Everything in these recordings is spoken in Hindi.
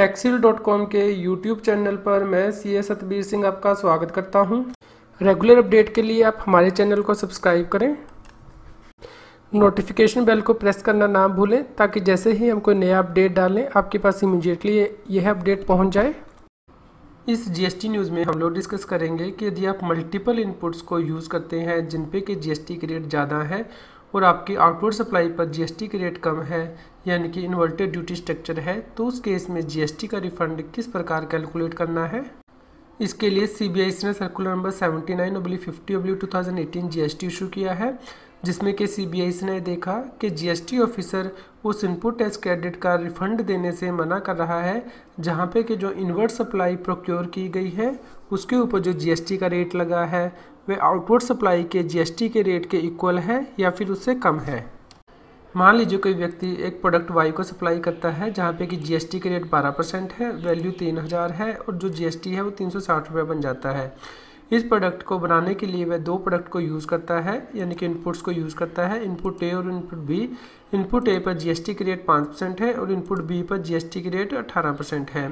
टैक्सील डॉट कॉम के यूट्यूब चैनल पर मैं सी ए सतबीर सिंह आपका स्वागत करता हूं। रेगुलर अपडेट के लिए आप हमारे चैनल को सब्सक्राइब करें नोटिफिकेशन बेल को प्रेस करना ना भूलें ताकि जैसे ही हम कोई नया अपडेट डालें आपके पास इमीडिएटली यह अपडेट पहुंच जाए इस जीएसटी न्यूज़ में हम लोग डिस्कस करेंगे कि यदि आप मल्टीपल इनपुट्स को यूज़ करते हैं जिन पे कि जीएसटी के रेट ज़्यादा है और आपकी आउटपुट सप्लाई पर जीएसटी के रेट कम है यानी कि इन्वर्टेड ड्यूटी स्ट्रक्चर है तो उस केस में जीएसटी का रिफंड किस प्रकार कैलकुलेट करना है इसके लिए सी बी आई ने circular number seventy nine oblique fifty oblique two thousand eighteen G issue किया है जिसमें कि सीबीआई ने देखा कि जीएसटी ऑफिसर उस इनपुट टैक्स क्रेडिट का रिफंड देने से मना कर रहा है जहां पे कि जो इनवर्ट सप्लाई प्रोक्योर की गई है उसके ऊपर जो जीएसटी का रेट लगा है वे आउटवर्ड सप्लाई के जीएसटी के रेट के इक्वल है या फिर उससे कम है मान लीजिए कोई व्यक्ति एक प्रोडक्ट वाई को सप्लाई करता है जहाँ पे कि जीएसटी के रेट 12 परसेंट है वैल्यू 3000 है और जो जीएसटी है वो तीन सौ बन जाता है इस प्रोडक्ट को बनाने के लिए वह दो प्रोडक्ट को यूज़ करता है यानी कि इनपुट्स को यूज़ करता है इनपुट ए और इनपुट बी इनपुट ए पर जीएसटी की रेट पाँच परसेंट है और इनपुट बी पर जीएसटी की रेट अट्ठारह परसेंट है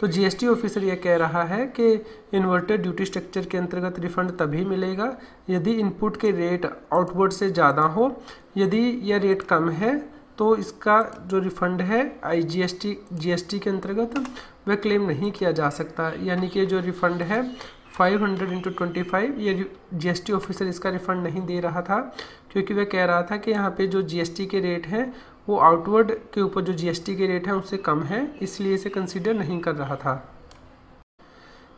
तो जीएसटी ऑफिसर यह कह रहा है कि इन्वर्टर ड्यूटी स्ट्रक्चर के अंतर्गत रिफंड तभी मिलेगा यदि इनपुट के रेट आउटवर्ड से ज़्यादा हो यदि यह रेट कम है तो इसका जो रिफंड है आई एस टी के अंतर्गत वह क्लेम नहीं किया जा सकता यानी कि जो रिफंड है five hundred into twenty five ये जीएसटी ऑफिसर इसका रिफंड नहीं दे रहा था क्योंकि वह कह रहा था कि यहाँ पे जो जीएसटी के रेट हैं वो आउटवर्ड के ऊपर जो जीएसटी के रेट हैं उससे कम है इसलिए इसे कंसिडर नहीं कर रहा था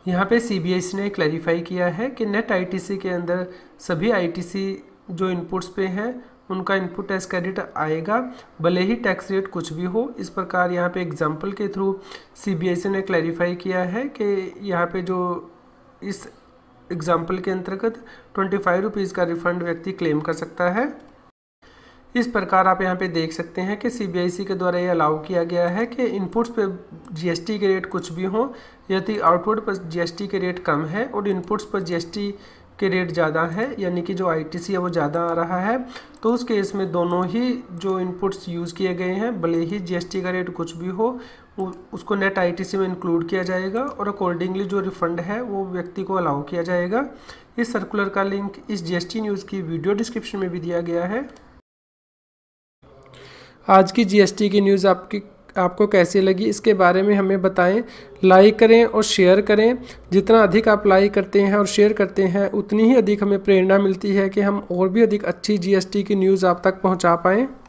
यहाँ पे सीबीएस ने क्लैरिफाई किया है कि नेट आईटीसी के अंदर सभी आईटीसी जो इनपुट्स पे हैं उनका इनपुट टैक्स क्रेडिट आएगा भले ही टैक्स रेट कुछ भी हो इस प्रकार यहाँ पे एग्जांपल के थ्रू सीबीएसई ने क्लैरिफाई किया है कि यहाँ पे जो इस एग्जाम्पल के अंतर्गत ट्वेंटी फाइव रुपीज़ का रिफंड व्यक्ति क्लेम कर सकता है इस प्रकार आप यहाँ पे देख सकते हैं कि सी के द्वारा ये अलाउ किया गया है कि इनपुट्स पे जीएसटी के रेट कुछ भी हों यदि आउटपुट पर जीएसटी के रेट कम है और इनपुट्स पर जीएसटी के रेट ज़्यादा है यानी कि जो आईटीसी है वो ज़्यादा आ रहा है तो उस केस में दोनों ही जो इनपुट्स यूज़ किए गए हैं भले ही जीएसटी का रेट कुछ भी हो उसको नेट आईटीसी में इंक्लूड किया जाएगा और अकॉर्डिंगली जो रिफंड है वो व्यक्ति को अलाउ किया जाएगा इस सर्कुलर का लिंक इस जी न्यूज़ की वीडियो डिस्क्रिप्शन में भी दिया गया है आज की जी की न्यूज़ आपकी आपको कैसी लगी इसके बारे में हमें बताएं लाइक करें और शेयर करें जितना अधिक आप लाइक करते हैं और शेयर करते हैं उतनी ही अधिक हमें प्रेरणा मिलती है कि हम और भी अधिक अच्छी जीएसटी की न्यूज़ आप तक पहुंचा पाएँ